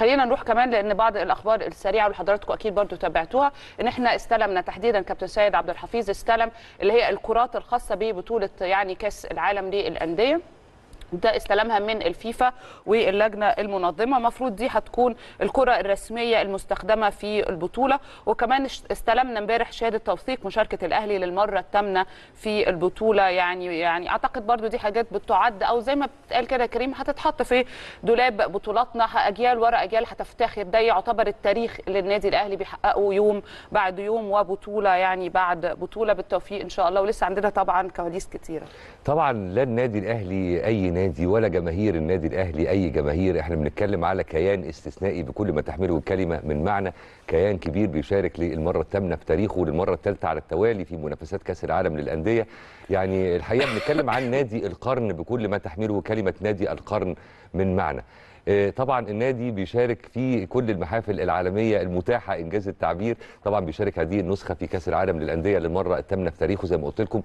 خلينا نروح كمان لان بعض الاخبار السريعه حضراتكم اكيد برضو تابعتوها ان احنا استلمنا تحديدا كابتن سيد عبد الحفيظ استلم اللي هي الكرات الخاصه ببطوله يعني كاس العالم للانديه ده استلمها من الفيفا واللجنه المنظمه المفروض دي هتكون الكره الرسميه المستخدمه في البطوله وكمان استلمنا امبارح شهاده توثيق مشاركه الاهلي للمره الثامنه في البطوله يعني يعني اعتقد برضو دي حاجات بتعد او زي ما بتقال كده كريم هتتحط في دولاب بطولاتنا اجيال ورا اجيال هتفتخر ده يعتبر التاريخ اللي النادي الاهلي بيحققه يوم بعد يوم وبطوله يعني بعد بطوله بالتوفيق ان شاء الله ولسه عندنا طبعا كواليس كتيره طبعا لا النادي الاهلي اي نادي النادي ولا جماهير النادي الاهلي اي جماهير احنا بنتكلم على كيان استثنائي بكل ما تحمله الكلمه من معنى كيان كبير بيشارك للمره الثامنه في تاريخه للمره الثالثه على التوالي في منافسات كاس العالم للانديه يعني الحقيقه بنتكلم عن نادي القرن بكل ما تحمله كلمه نادي القرن من معنى آه، طبعا النادي بيشارك في كل المحافل العالميه المتاحه انجاز التعبير طبعا بيشارك هذه النسخه في كاس العالم للانديه للمره الثامنه في تاريخه زي ما قلت لكم